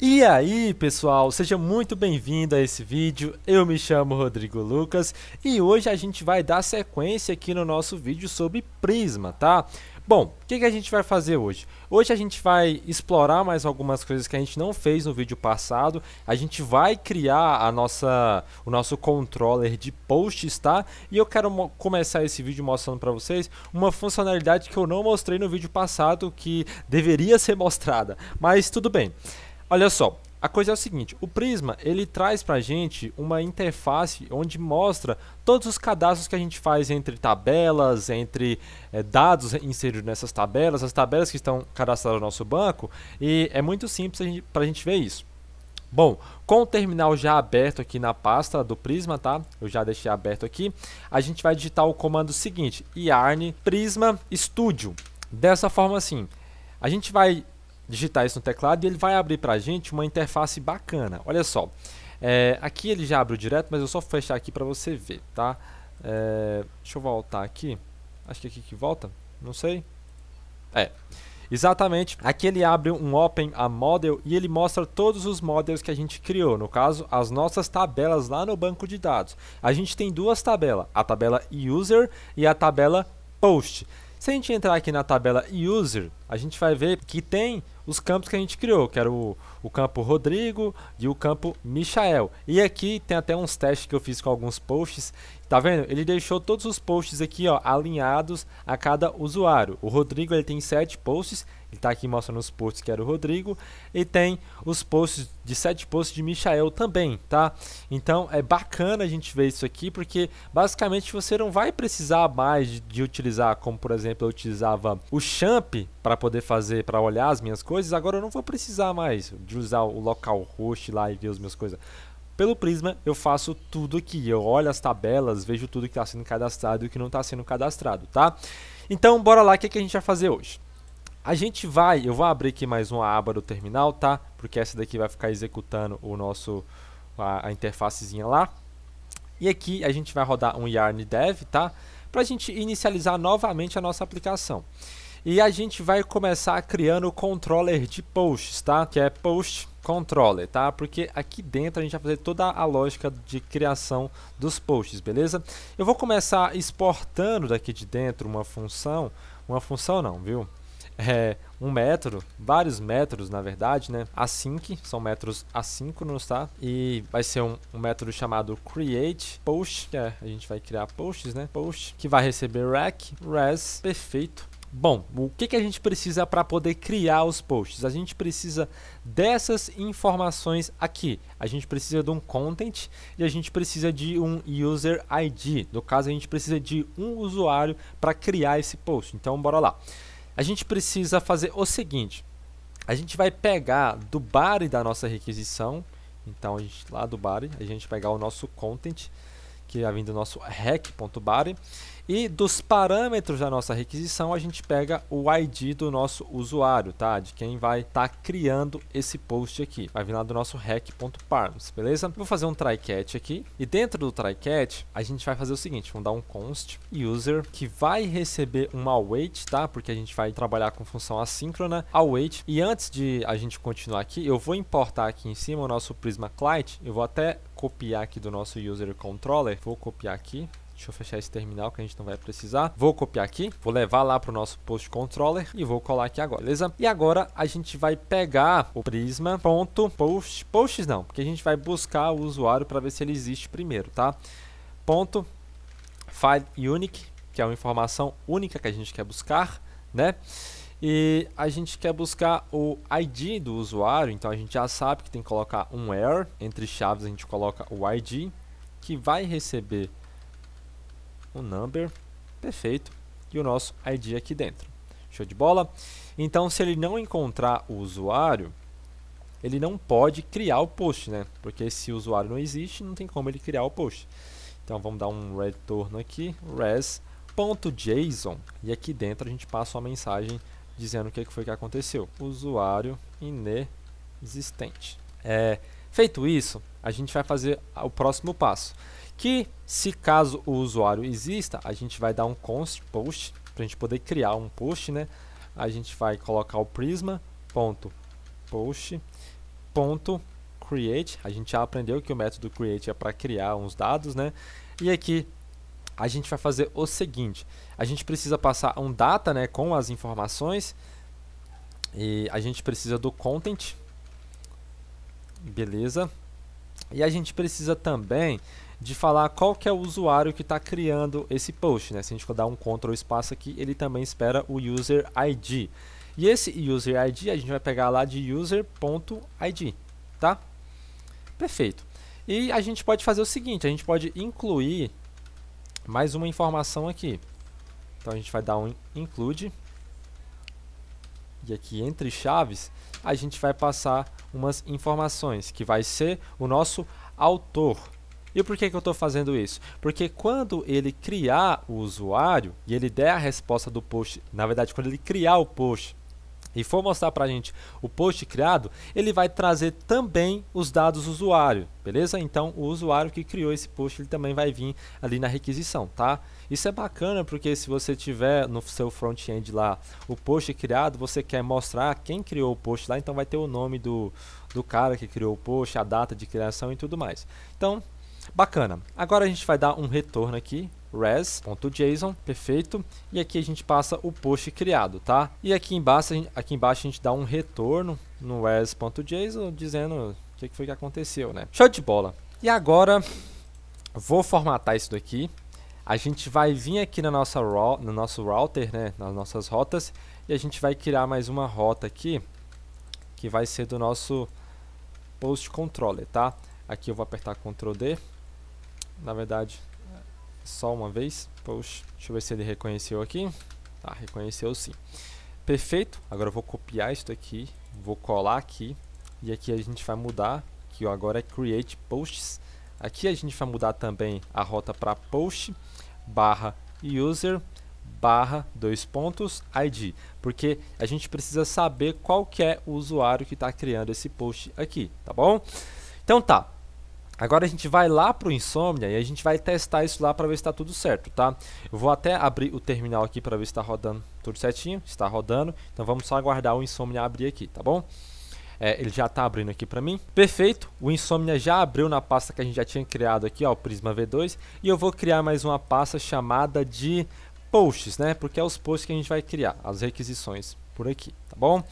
E aí pessoal, seja muito bem-vindo a esse vídeo, eu me chamo Rodrigo Lucas e hoje a gente vai dar sequência aqui no nosso vídeo sobre Prisma, tá? Bom, o que, que, a gente vai fazer hoje? Hoje a gente vai explorar mais algumas coisas que a gente não fez no vídeo passado. A gente vai criar a nossa, o nosso controller de posts, tá? E eu quero começar esse vídeo mostrando para vocês uma funcionalidade que eu não mostrei no vídeo passado que deveria ser mostrada, mas tudo bem. Olha só, a coisa é o seguinte, o Prisma ele traz para a gente uma interface onde mostra todos os cadastros que a gente faz entre tabelas, entre é, dados inseridos nessas tabelas, as tabelas que estão cadastradas no nosso banco e é muito simples para a gente ver isso. Bom, com o terminal já aberto aqui na pasta do Prisma, tá? Eu já deixei aberto aqui. A gente vai digitar o comando seguinte, yarn prisma studio. Dessa forma assim, a gente vai digitar isso no teclado e ele vai abrir para a gente uma interface bacana. Olha só, é, aqui ele já abriu direto, mas eu só fechar aqui para você ver, tá? É, deixa eu voltar aqui, acho que é aqui que volta, não sei. É, exatamente, aqui ele abre um Open a Model e ele mostra todos os models que a gente criou, no caso, as nossas tabelas lá no banco de dados. A gente tem duas tabelas, a tabela User e a tabela Post. Se a gente entrar aqui na tabela User, a gente vai ver que tem os campos que a gente criou, que era o, o campo Rodrigo e o campo Michael. E aqui tem até uns testes que eu fiz com alguns posts. Tá vendo? Ele deixou todos os posts aqui, ó, alinhados a cada usuário. O Rodrigo ele tem 7 posts, ele tá aqui mostrando os posts que era o Rodrigo e tem os posts de 7 posts de Michael também, tá? Então é bacana a gente ver isso aqui porque basicamente você não vai precisar mais de, de utilizar, como por exemplo, eu utilizava o Champ para poder fazer para olhar as minhas coisas, agora eu não vou precisar mais de usar o localhost lá e ver as minhas coisas. Pelo Prisma, eu faço tudo aqui. Eu olho as tabelas, vejo tudo que está sendo cadastrado e o que não está sendo cadastrado, tá? Então, bora lá, o que, é que a gente vai fazer hoje? A gente vai, eu vou abrir aqui mais uma aba do terminal, tá? Porque essa daqui vai ficar executando o nosso, a, a interfacezinha lá. E aqui a gente vai rodar um yarn dev, tá? Para a gente inicializar novamente a nossa aplicação. E a gente vai começar criando o controller de posts, tá? Que é post controller, tá? Porque aqui dentro a gente vai fazer toda a lógica de criação dos posts, beleza? Eu vou começar exportando daqui de dentro uma função, uma função não, viu? É, um método, vários métodos na verdade, né? Async, são métodos assíncronos, tá? E vai ser um, um método chamado create post, que é, a gente vai criar posts, né? Post, que vai receber rec, res, perfeito. Bom, o que, que a gente precisa para poder criar os posts? A gente precisa dessas informações aqui. A gente precisa de um content e a gente precisa de um user ID. No caso, a gente precisa de um usuário para criar esse post. Então, bora lá. A gente precisa fazer o seguinte. A gente vai pegar do body da nossa requisição. Então, a gente, lá do body, a gente pegar o nosso content, que é vem do nosso hack.body e dos parâmetros da nossa requisição, a gente pega o ID do nosso usuário, tá? De quem vai estar tá criando esse post aqui. Vai vir lá do nosso hack.params, beleza? Vou fazer um try catch aqui. E dentro do try catch, a gente vai fazer o seguinte, vamos dar um const user que vai receber uma await, tá? Porque a gente vai trabalhar com função assíncrona, await. E antes de a gente continuar aqui, eu vou importar aqui em cima o nosso Prisma Client. Eu vou até copiar aqui do nosso user controller. Vou copiar aqui Deixa eu fechar esse terminal que a gente não vai precisar. Vou copiar aqui, vou levar lá para o nosso post controller e vou colar aqui agora, beleza? E agora a gente vai pegar o prisma ponto post posts não, porque a gente vai buscar o usuário para ver se ele existe primeiro, tá? Ponto file unique, que é uma informação única que a gente quer buscar, né? E a gente quer buscar o ID do usuário, então a gente já sabe que tem que colocar um where, entre chaves a gente coloca o ID, que vai receber o number, perfeito, e o nosso ID aqui dentro. Show de bola? Então, se ele não encontrar o usuário, ele não pode criar o post, né? Porque se o usuário não existe, não tem como ele criar o post. Então, vamos dar um retorno aqui, res.json, e aqui dentro a gente passa uma mensagem dizendo o que foi que aconteceu. Usuário inexistente. É, feito isso, a gente vai fazer o próximo passo que se caso o usuário exista, a gente vai dar um const post para a gente poder criar um post, né? A gente vai colocar o prisma.post.create. A gente já aprendeu que o método create é para criar uns dados, né? E aqui a gente vai fazer o seguinte, a gente precisa passar um data, né, com as informações e a gente precisa do content. Beleza? E a gente precisa também de falar qual que é o usuário que está criando esse post. Né? Se a gente for dar um control espaço aqui, ele também espera o user ID. E esse user ID a gente vai pegar lá de user.id, tá? Perfeito. E a gente pode fazer o seguinte, a gente pode incluir mais uma informação aqui. Então a gente vai dar um include e aqui entre chaves a gente vai passar umas informações que vai ser o nosso autor. E por que, que eu estou fazendo isso? Porque quando ele criar o usuário e ele der a resposta do post, na verdade, quando ele criar o post e for mostrar para a gente o post criado, ele vai trazer também os dados do usuário, beleza? Então, o usuário que criou esse post, ele também vai vir ali na requisição, tá? Isso é bacana porque se você tiver no seu front-end lá o post criado, você quer mostrar quem criou o post lá, então vai ter o nome do, do cara que criou o post, a data de criação e tudo mais. Então, Bacana. Agora a gente vai dar um retorno aqui, res.json, perfeito. E aqui a gente passa o post criado, tá? E aqui embaixo, aqui embaixo a gente dá um retorno no res.json dizendo o que foi que aconteceu, né? Show de bola. E agora vou formatar isso daqui. A gente vai vir aqui na nossa no nosso router, né, nas nossas rotas, e a gente vai criar mais uma rota aqui que vai ser do nosso post controller, tá? Aqui eu vou apertar Ctrl D na verdade, só uma vez. Poxa, deixa eu ver se ele reconheceu aqui. Tá, reconheceu sim. Perfeito. Agora eu vou copiar isso aqui, vou colar aqui e aqui a gente vai mudar, que agora é create posts. Aqui a gente vai mudar também a rota para post barra user barra dois pontos ID, porque a gente precisa saber qual é o usuário que está criando esse post aqui, tá bom? Então tá, Agora a gente vai lá para o Insomnia e a gente vai testar isso lá para ver se está tudo certo, tá? Eu vou até abrir o terminal aqui para ver se está rodando tudo certinho, está rodando. Então vamos só aguardar o Insomnia abrir aqui, tá bom? É, ele já está abrindo aqui para mim. Perfeito, o Insomnia já abriu na pasta que a gente já tinha criado aqui, ó, o Prisma V2. E eu vou criar mais uma pasta chamada de posts, né? Porque é os posts que a gente vai criar, as requisições por aqui, tá bom?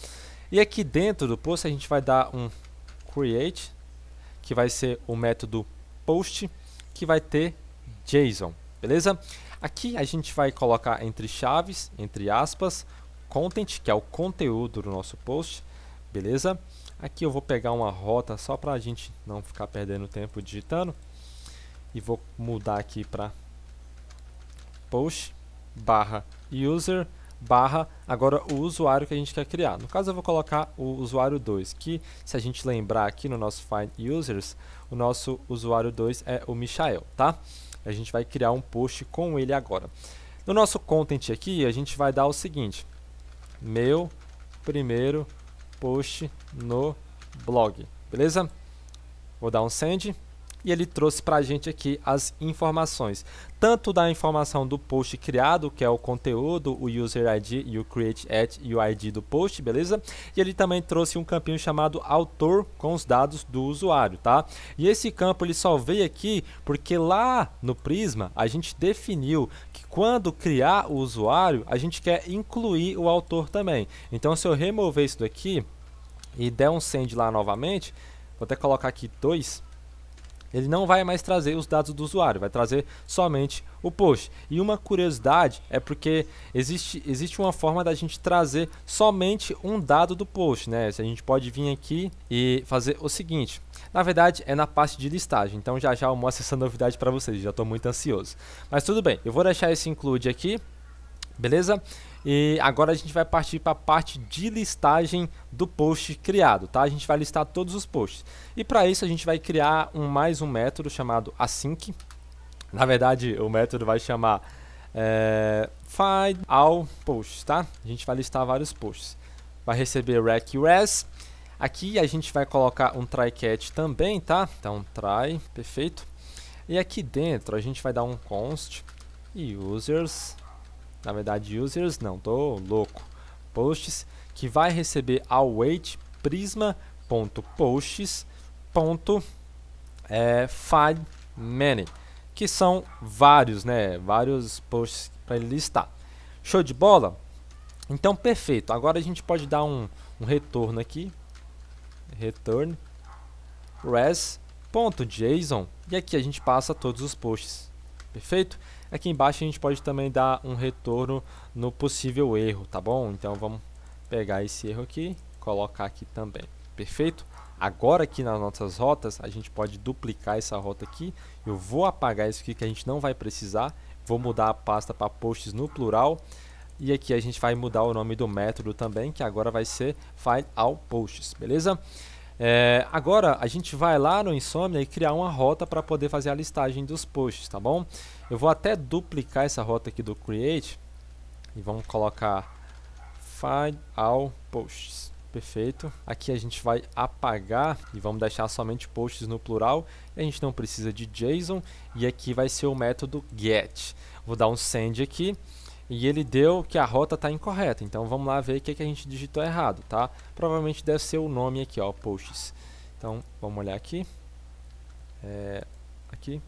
E aqui dentro do post a gente vai dar um create, que vai ser o método post, que vai ter JSON, beleza? Aqui a gente vai colocar entre chaves, entre aspas, content, que é o conteúdo do nosso post, beleza? Aqui eu vou pegar uma rota só para a gente não ficar perdendo tempo digitando e vou mudar aqui para post barra user barra agora o usuário que a gente quer criar. No caso eu vou colocar o usuário 2, que se a gente lembrar aqui no nosso Find Users, o nosso usuário 2 é o Michael, tá? A gente vai criar um post com ele agora. No nosso content aqui, a gente vai dar o seguinte, meu primeiro post no blog, beleza? Vou dar um send e ele trouxe para a gente aqui as informações, tanto da informação do post criado, que é o conteúdo, o user ID e o create at e o ID do post, beleza? E ele também trouxe um campinho chamado autor com os dados do usuário, tá? E esse campo ele só veio aqui porque lá no Prisma a gente definiu que quando criar o usuário, a gente quer incluir o autor também. Então se eu remover isso daqui e der um send lá novamente, vou até colocar aqui dois ele não vai mais trazer os dados do usuário, vai trazer somente o post. E uma curiosidade é porque existe, existe uma forma da gente trazer somente um dado do post, né? A gente pode vir aqui e fazer o seguinte. Na verdade, é na parte de listagem, então já já eu mostro essa novidade para vocês, já estou muito ansioso. Mas tudo bem, eu vou deixar esse include aqui, beleza? E agora a gente vai partir para a parte de listagem do post criado, tá? A gente vai listar todos os posts. E para isso a gente vai criar um mais um método chamado async. Na verdade, o método vai chamar é, find all posts, tá? A gente vai listar vários posts. Vai receber rec res. Aqui a gente vai colocar um try catch também, tá? Então try, perfeito. E aqui dentro a gente vai dar um const users na verdade users, não, tô louco, posts, que vai receber await prisma.posts.findMany, é, que são vários, né, vários posts para ele listar. Show de bola? Então, perfeito. Agora a gente pode dar um, um retorno aqui. Return res.json. E aqui a gente passa todos os posts. Perfeito? Aqui embaixo a gente pode também dar um retorno no possível erro, tá bom? Então vamos pegar esse erro aqui, colocar aqui também, perfeito? Agora aqui nas nossas rotas, a gente pode duplicar essa rota aqui. Eu vou apagar isso aqui que a gente não vai precisar. Vou mudar a pasta para posts no plural. E aqui a gente vai mudar o nome do método também, que agora vai ser file posts, beleza? É, agora a gente vai lá no Insomnia e criar uma rota para poder fazer a listagem dos posts, tá bom? Eu vou até duplicar essa rota aqui do Create e vamos colocar Find All Posts. Perfeito. Aqui a gente vai apagar e vamos deixar somente posts no plural. A gente não precisa de JSON e aqui vai ser o método get. Vou dar um send aqui e ele deu que a rota está incorreta. Então vamos lá ver o que, que a gente digitou errado, tá? Provavelmente deve ser o nome aqui, ó, posts. Então vamos olhar aqui. É, aqui.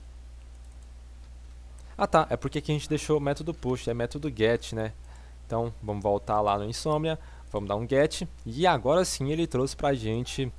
Ah tá, é porque aqui a gente deixou o método post, é método get, né? Então vamos voltar lá no Insomnia, vamos dar um get e agora sim ele trouxe pra gente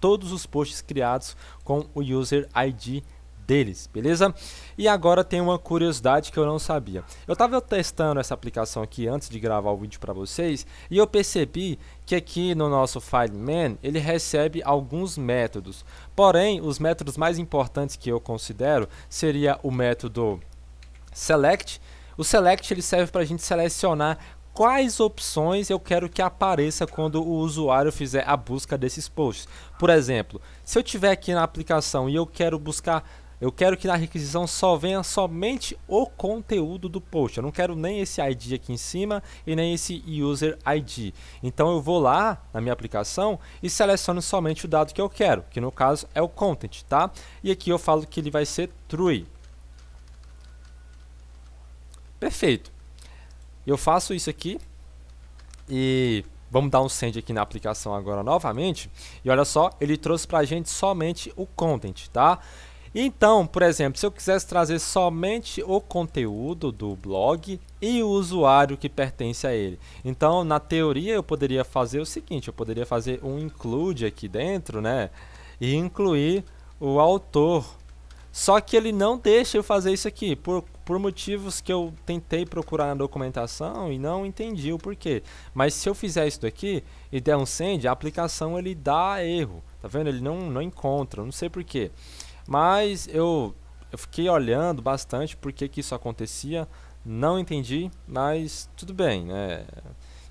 todos os posts criados com o user ID deles, beleza? E agora tem uma curiosidade que eu não sabia. Eu estava testando essa aplicação aqui antes de gravar o vídeo para vocês e eu percebi que aqui no nosso file man ele recebe alguns métodos. Porém, os métodos mais importantes que eu considero seria o método select. O select ele serve para a gente selecionar quais opções eu quero que apareça quando o usuário fizer a busca desses posts. Por exemplo, se eu tiver aqui na aplicação e eu quero buscar eu quero que na requisição só venha somente o conteúdo do post. Eu não quero nem esse ID aqui em cima e nem esse user ID. Então eu vou lá na minha aplicação e seleciono somente o dado que eu quero, que no caso é o content, tá? E aqui eu falo que ele vai ser true. Perfeito. Eu faço isso aqui e Vamos dar um send aqui na aplicação agora novamente. E olha só, ele trouxe pra gente somente o content, tá? Então, por exemplo, se eu quisesse trazer somente o conteúdo do blog e o usuário que pertence a ele. Então, na teoria, eu poderia fazer o seguinte, eu poderia fazer um include aqui dentro, né? E incluir o autor. Só que ele não deixa eu fazer isso aqui, por, por motivos que eu tentei procurar na documentação e não entendi o porquê. Mas se eu fizer isso daqui e der um send, a aplicação ele dá erro, tá vendo? Ele não, não encontra, não sei porquê. Mas eu, eu fiquei olhando bastante por que, isso acontecia, não entendi, mas tudo bem, né?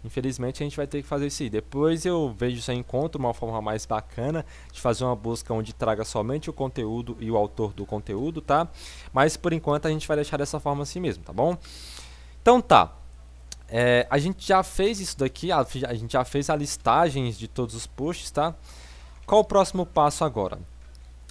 Infelizmente a gente vai ter que fazer isso aí. Depois eu vejo se eu encontro uma forma mais bacana de fazer uma busca onde traga somente o conteúdo e o autor do conteúdo, tá? Mas por enquanto a gente vai deixar dessa forma assim mesmo, tá bom? Então tá. É, a gente já fez isso daqui, a, a gente já fez a listagem de todos os posts, tá? Qual o próximo passo agora?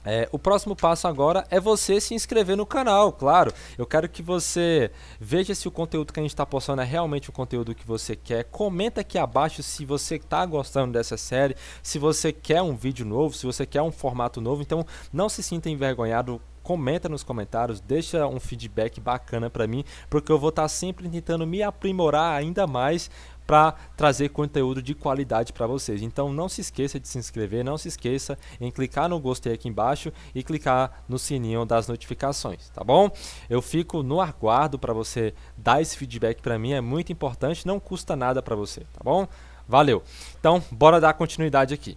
É, o próximo passo agora é você se inscrever no canal, claro. Eu quero que você veja se o conteúdo que a gente está postando é realmente o conteúdo que você quer. Comenta aqui abaixo se você está gostando dessa série, se você quer um vídeo novo, se você quer um formato novo. Então não se sinta envergonhado comenta nos comentários, deixa um feedback bacana para mim, porque eu vou estar tá sempre tentando me aprimorar ainda mais para trazer conteúdo de qualidade para vocês. Então não se esqueça de se inscrever, não se esqueça em clicar no gostei aqui embaixo e clicar no sininho das notificações, tá bom? Eu fico no aguardo para você dar esse feedback para mim, é muito importante, não custa nada para você, tá bom? Valeu. Então, bora dar continuidade aqui.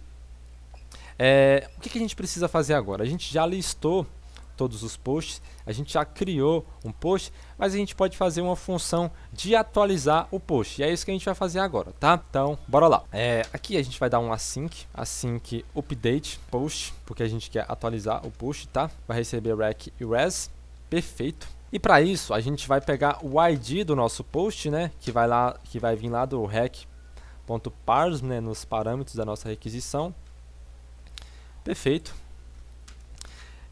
É, o que, que a gente precisa fazer agora? A gente já listou todos os posts. A gente já criou um post, mas a gente pode fazer uma função de atualizar o post. E é isso que a gente vai fazer agora, tá? Então, bora lá. É, aqui a gente vai dar um async, async update post, porque a gente quer atualizar o post, tá? Vai receber rec e res. Perfeito. E para isso, a gente vai pegar o ID do nosso post, né, que vai lá, que vai vir lá do rec.parse, né, nos parâmetros da nossa requisição. Perfeito.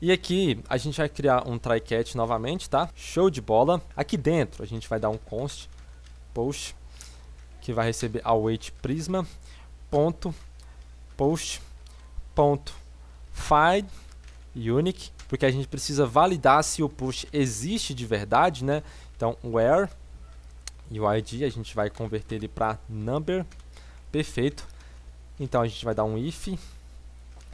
E aqui a gente vai criar um try catch novamente, tá? Show de bola. Aqui dentro a gente vai dar um const post que vai receber await prisma ponto post ponto find unique porque a gente precisa validar se o push existe de verdade, né? Então where e o id a gente vai converter ele para number. Perfeito. Então a gente vai dar um if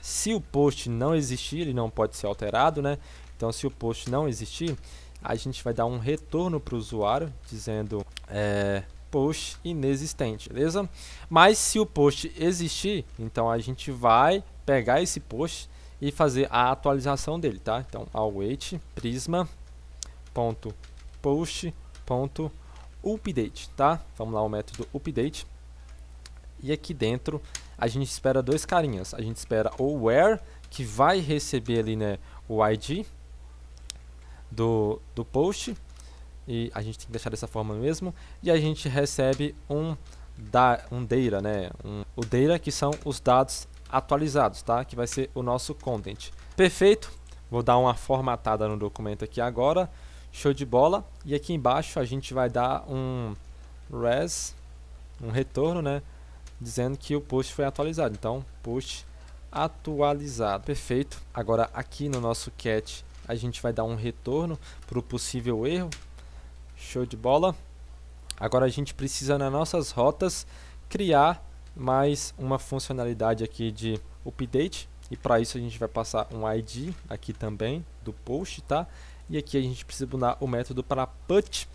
se o post não existir, ele não pode ser alterado, né? Então, se o post não existir, a gente vai dar um retorno para o usuário dizendo é, post inexistente, beleza? Mas se o post existir, então a gente vai pegar esse post e fazer a atualização dele, tá? Então, await prisma.post.update, tá? Vamos lá, o método update. E aqui dentro a gente espera dois carinhas. A gente espera o where, que vai receber ali né, o ID do, do post. E a gente tem que deixar dessa forma mesmo. E a gente recebe um, da, um data, né? Um, o data que são os dados atualizados, tá? Que vai ser o nosso content. Perfeito. Vou dar uma formatada no documento aqui agora. Show de bola. E aqui embaixo a gente vai dar um res, um retorno, né? dizendo que o post foi atualizado. Então, post atualizado. Perfeito. Agora aqui no nosso cat a gente vai dar um retorno para o possível erro. Show de bola. Agora a gente precisa nas nossas rotas criar mais uma funcionalidade aqui de update e para isso a gente vai passar um ID aqui também do post, tá? E aqui a gente precisa mudar o método para put.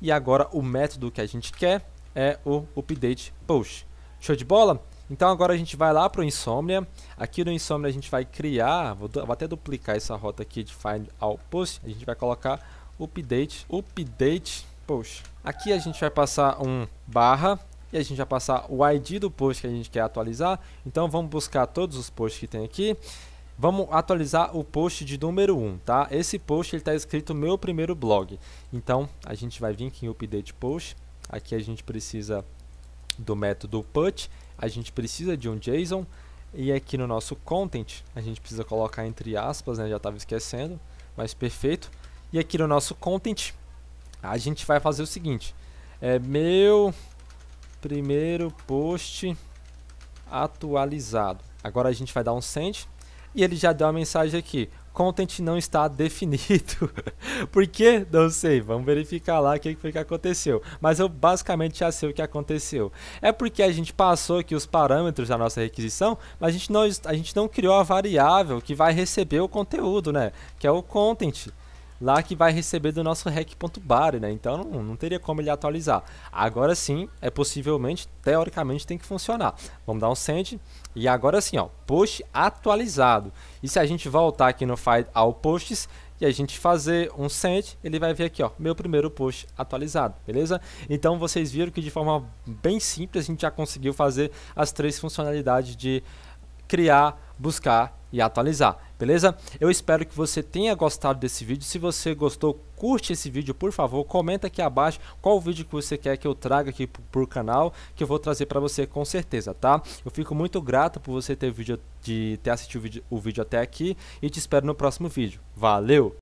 E agora o método que a gente quer é o update post. Show de bola? Então agora a gente vai lá para o Insomnia. Aqui no Insomnia a gente vai criar, vou, vou, até duplicar essa rota aqui de Find All Post. A gente vai colocar Update, Update Post. Aqui a gente vai passar um barra e a gente vai passar o ID do post que a gente quer atualizar. Então vamos buscar todos os posts que tem aqui. Vamos atualizar o post de número 1, tá? Esse post está escrito meu primeiro blog. Então a gente vai vir aqui em Update Post. Aqui a gente precisa do método put, a gente precisa de um JSON e aqui no nosso content a gente precisa colocar entre aspas, né, já estava esquecendo, mas perfeito. E aqui no nosso content a gente vai fazer o seguinte: é meu primeiro post atualizado. Agora a gente vai dar um send e ele já deu a mensagem aqui: content não está definido. Por quê? Não sei. Vamos verificar lá o que foi que aconteceu. Mas eu basicamente já sei o que aconteceu. É porque a gente passou aqui os parâmetros da nossa requisição, mas a gente não, a gente não criou a variável que vai receber o conteúdo, né? Que é o content lá que vai receber do nosso hack.bar, né? Então não, não, teria como ele atualizar. Agora sim, é possivelmente, teoricamente tem que funcionar. Vamos dar um send e agora sim, ó, post atualizado. E se a gente voltar aqui no file ao posts e a gente fazer um send, ele vai ver aqui, ó, meu primeiro post atualizado, beleza? Então vocês viram que de forma bem simples a gente já conseguiu fazer as três funcionalidades de criar, buscar e atualizar, beleza? Eu espero que você tenha gostado desse vídeo. Se você gostou, curte esse vídeo, por favor. Comenta aqui abaixo qual vídeo que você quer que eu traga aqui para o canal, que eu vou trazer para você com certeza, tá? Eu fico muito grato por você ter, vídeo, de, ter assistido o vídeo, o vídeo até aqui e te espero no próximo vídeo. Valeu!